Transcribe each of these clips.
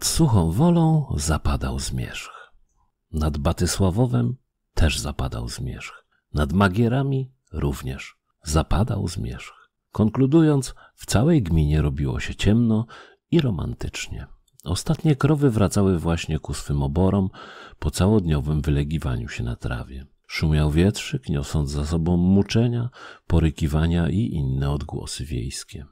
Nad suchą wolą zapadał zmierzch. Nad Batysławowem też zapadał zmierzch. Nad Magierami również zapadał zmierzch. Konkludując, w całej gminie robiło się ciemno i romantycznie. Ostatnie krowy wracały właśnie ku swym oborom po całodniowym wylegiwaniu się na trawie. Szumiał wietrzyk, niosąc za sobą muczenia, porykiwania i inne odgłosy wiejskie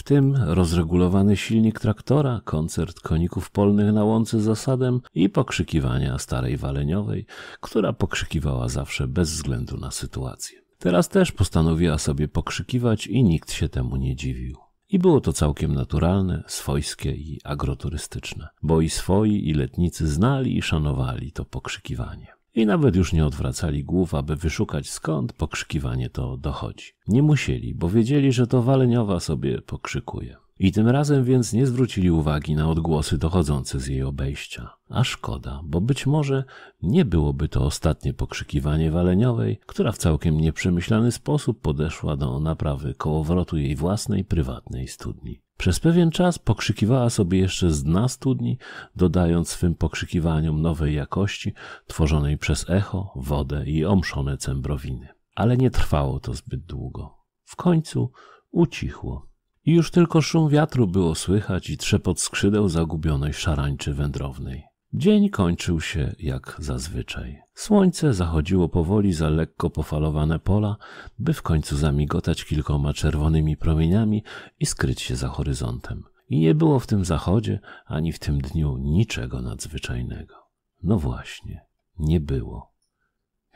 w tym rozregulowany silnik traktora, koncert koników polnych na łące zasadem i pokrzykiwania starej waleniowej, która pokrzykiwała zawsze bez względu na sytuację. Teraz też postanowiła sobie pokrzykiwać i nikt się temu nie dziwił. I było to całkiem naturalne, swojskie i agroturystyczne, bo i swoi, i letnicy znali i szanowali to pokrzykiwanie i nawet już nie odwracali głów, aby wyszukać skąd pokrzykiwanie to dochodzi. Nie musieli, bo wiedzieli, że to waleniowa sobie pokrzykuje. I tym razem więc nie zwrócili uwagi na odgłosy dochodzące z jej obejścia. A szkoda, bo być może nie byłoby to ostatnie pokrzykiwanie waleniowej, która w całkiem nieprzemyślany sposób podeszła do naprawy kołowrotu jej własnej prywatnej studni. Przez pewien czas pokrzykiwała sobie jeszcze z dna studni, dodając swym pokrzykiwaniom nowej jakości, tworzonej przez echo, wodę i omszone cembrowiny. Ale nie trwało to zbyt długo. W końcu ucichło i już tylko szum wiatru było słychać i trzepot skrzydeł zagubionej szarańczy wędrownej. Dzień kończył się jak zazwyczaj. Słońce zachodziło powoli za lekko pofalowane pola, by w końcu zamigotać kilkoma czerwonymi promieniami i skryć się za horyzontem. I nie było w tym zachodzie ani w tym dniu niczego nadzwyczajnego. No właśnie, nie było.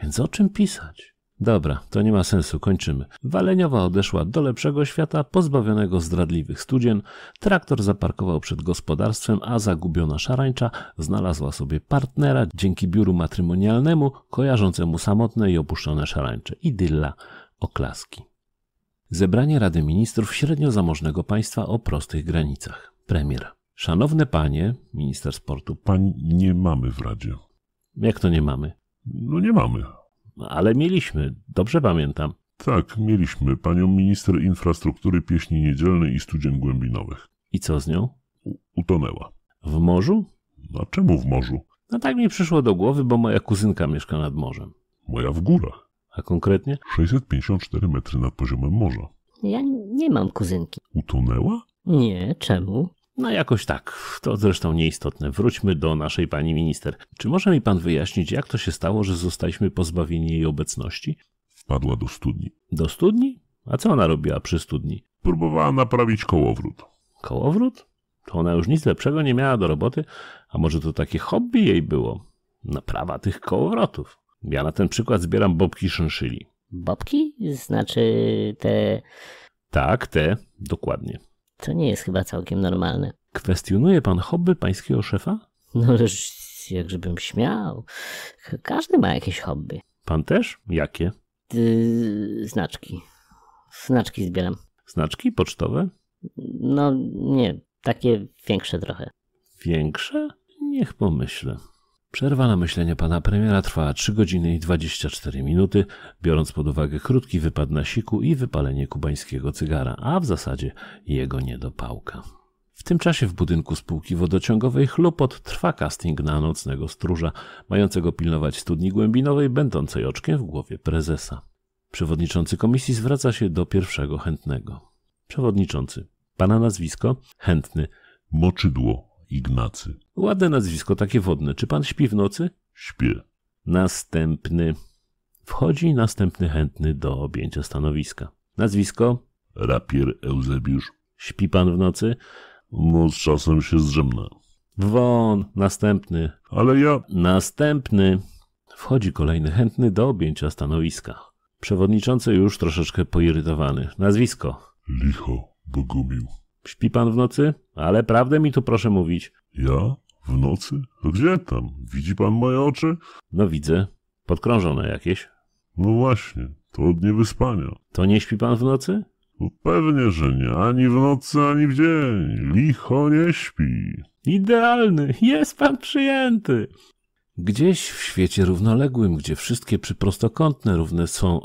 Więc o czym pisać? Dobra, to nie ma sensu, kończymy. Waleniowa odeszła do lepszego świata, pozbawionego zdradliwych studzien, traktor zaparkował przed gospodarstwem, a zagubiona szarańcza znalazła sobie partnera dzięki biuru matrymonialnemu, kojarzącemu samotne i opuszczone szarańcze. Idylla, oklaski. Zebranie Rady Ministrów średnio zamożnego państwa o prostych granicach. Premier. Szanowny panie, minister sportu. Pani nie mamy w Radzie. Jak to nie mamy? No nie mamy ale mieliśmy, dobrze pamiętam. Tak, mieliśmy panią minister infrastruktury pieśni niedzielnej i studzień głębinowych. I co z nią? U utonęła. W morzu? A czemu w morzu? No tak mi przyszło do głowy, bo moja kuzynka mieszka nad morzem. Moja w górach. A konkretnie? 654 metry nad poziomem morza. Ja nie mam kuzynki. Utonęła? Nie, czemu? No jakoś tak, to zresztą nieistotne. Wróćmy do naszej pani minister. Czy może mi pan wyjaśnić, jak to się stało, że zostaliśmy pozbawieni jej obecności? Wpadła do studni. Do studni? A co ona robiła przy studni? Próbowała naprawić kołowrót. Kołowrót? To ona już nic lepszego nie miała do roboty, a może to takie hobby jej było? Naprawa tych kołowrotów. Ja na ten przykład zbieram bobki szynszyli. Bobki? Znaczy te... Tak, te, dokładnie. To nie jest chyba całkiem normalne. Kwestionuje pan hobby pańskiego szefa? No ależ jakżebym śmiał. Każdy ma jakieś hobby. Pan też? Jakie? Yy, znaczki. Znaczki zbieram. Znaczki pocztowe? No nie, takie większe trochę. Większe? Niech pomyślę. Przerwa na myślenie pana premiera trwała 3 godziny i 24 minuty, biorąc pod uwagę krótki wypad na siku i wypalenie kubańskiego cygara, a w zasadzie jego niedopałka. W tym czasie w budynku spółki wodociągowej Chlopot trwa casting na nocnego stróża, mającego pilnować studni głębinowej, będącej oczkiem w głowie prezesa. Przewodniczący komisji zwraca się do pierwszego chętnego. Przewodniczący. Pana nazwisko? Chętny. Moczydło. Ignacy. Ładne nazwisko, takie wodne. Czy pan śpi w nocy? Śpię. Następny. Wchodzi następny chętny do objęcia stanowiska. Nazwisko? Rapier Eusebiusz. Śpi pan w nocy? No, z czasem się zrzemna. Won, następny. Ale ja. Następny. Wchodzi kolejny chętny do objęcia stanowiska. Przewodniczący już troszeczkę poirytowany. Nazwisko? Licho, Bogumił. Śpi pan w nocy? Ale prawdę mi tu proszę mówić. Ja? W nocy? No gdzie tam? Widzi pan moje oczy? No widzę. Podkrążone jakieś. No właśnie, to od niewyspania. To nie śpi pan w nocy? No pewnie, że nie. Ani w nocy, ani w dzień. Licho nie śpi. Idealny. Jest pan przyjęty. Gdzieś w świecie równoległym, gdzie wszystkie przyprostokątne równe są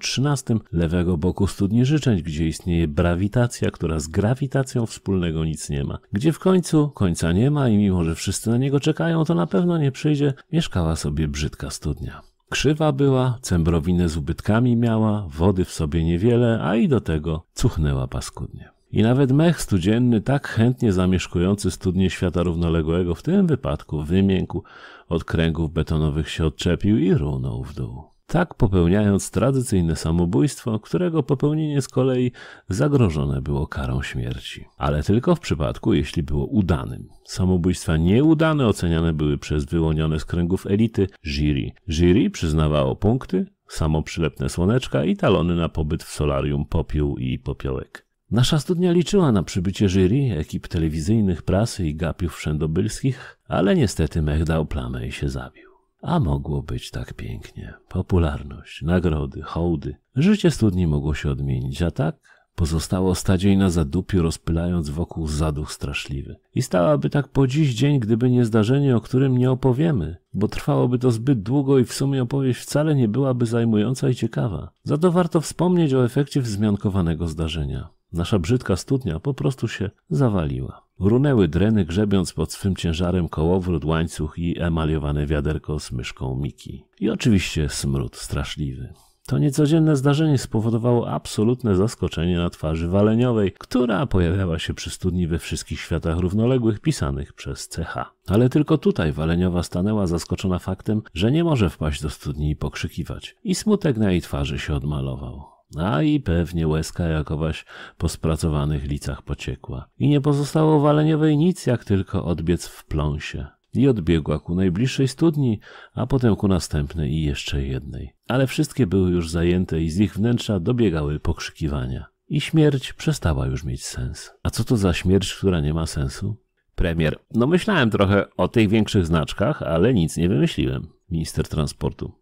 trzynastym lewego boku studni życzeń, gdzie istnieje brawitacja, która z grawitacją wspólnego nic nie ma. Gdzie w końcu końca nie ma i mimo, że wszyscy na niego czekają, to na pewno nie przyjdzie, mieszkała sobie brzydka studnia. Krzywa była, cembrowinę z ubytkami miała, wody w sobie niewiele, a i do tego cuchnęła paskudnie. I nawet mech studzienny, tak chętnie zamieszkujący studnie świata równoległego, w tym wypadku wymiękł od kręgów betonowych się odczepił i runął w dół. Tak popełniając tradycyjne samobójstwo, którego popełnienie z kolei zagrożone było karą śmierci. Ale tylko w przypadku, jeśli było udanym. Samobójstwa nieudane oceniane były przez wyłonione z kręgów elity jury. Jury przyznawało punkty, samoprzylepne słoneczka i talony na pobyt w solarium popiół i popiołek. Nasza studnia liczyła na przybycie jury, ekip telewizyjnych, prasy i gapiów wszędobylskich, ale niestety mech dał plamę i się zabił. A mogło być tak pięknie. Popularność, nagrody, hołdy. Życie studni mogło się odmienić, a tak pozostało stadziej na zadupiu, rozpylając wokół zaduch straszliwy. I stałaby tak po dziś dzień, gdyby nie zdarzenie, o którym nie opowiemy, bo trwałoby to zbyt długo i w sumie opowieść wcale nie byłaby zajmująca i ciekawa. Za to warto wspomnieć o efekcie wzmiankowanego zdarzenia. Nasza brzydka studnia po prostu się zawaliła. Runęły dreny, grzebiąc pod swym ciężarem kołowrót, łańcuch i emaliowane wiaderko z myszką Miki. I oczywiście smród straszliwy. To niecodzienne zdarzenie spowodowało absolutne zaskoczenie na twarzy waleniowej, która pojawiała się przy studni we wszystkich światach równoległych pisanych przez CH. Ale tylko tutaj waleniowa stanęła zaskoczona faktem, że nie może wpaść do studni i pokrzykiwać. I smutek na jej twarzy się odmalował. A i pewnie łezka jakowaś po spracowanych licach pociekła. I nie pozostało waleniowej nic, jak tylko odbiec w pląsie. I odbiegła ku najbliższej studni, a potem ku następnej i jeszcze jednej. Ale wszystkie były już zajęte i z ich wnętrza dobiegały pokrzykiwania. I śmierć przestała już mieć sens. A co to za śmierć, która nie ma sensu? Premier, no myślałem trochę o tych większych znaczkach, ale nic nie wymyśliłem. Minister transportu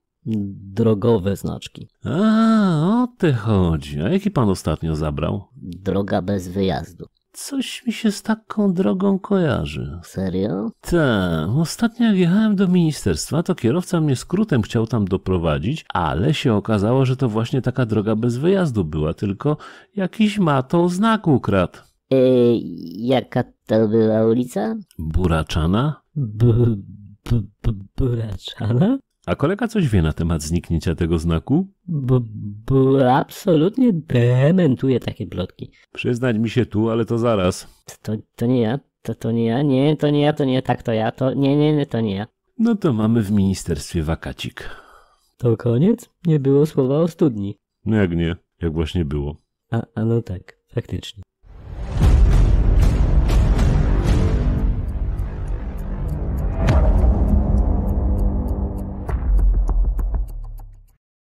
drogowe znaczki. A, o ty chodzi. A jaki pan ostatnio zabrał? Droga bez wyjazdu. Coś mi się z taką drogą kojarzy. Serio? Tak. Ostatnio jak jechałem do ministerstwa, to kierowca mnie skrótem chciał tam doprowadzić, ale się okazało, że to właśnie taka droga bez wyjazdu była, tylko jakiś matą znak ukradł. Yy, jaka to była ulica? Buraczana. B- b- b- buraczana? A kolega coś wie na temat zniknięcia tego znaku? Bo, bo absolutnie dementuje takie plotki. Przyznać mi się tu, ale to zaraz. To, to nie ja, to, to nie ja, nie, to nie ja, to nie tak, to ja, to nie, nie, nie, to nie ja. No to mamy w ministerstwie wakacik. To koniec? Nie było słowa o studni. No jak nie, jak właśnie było. A, a no tak, faktycznie.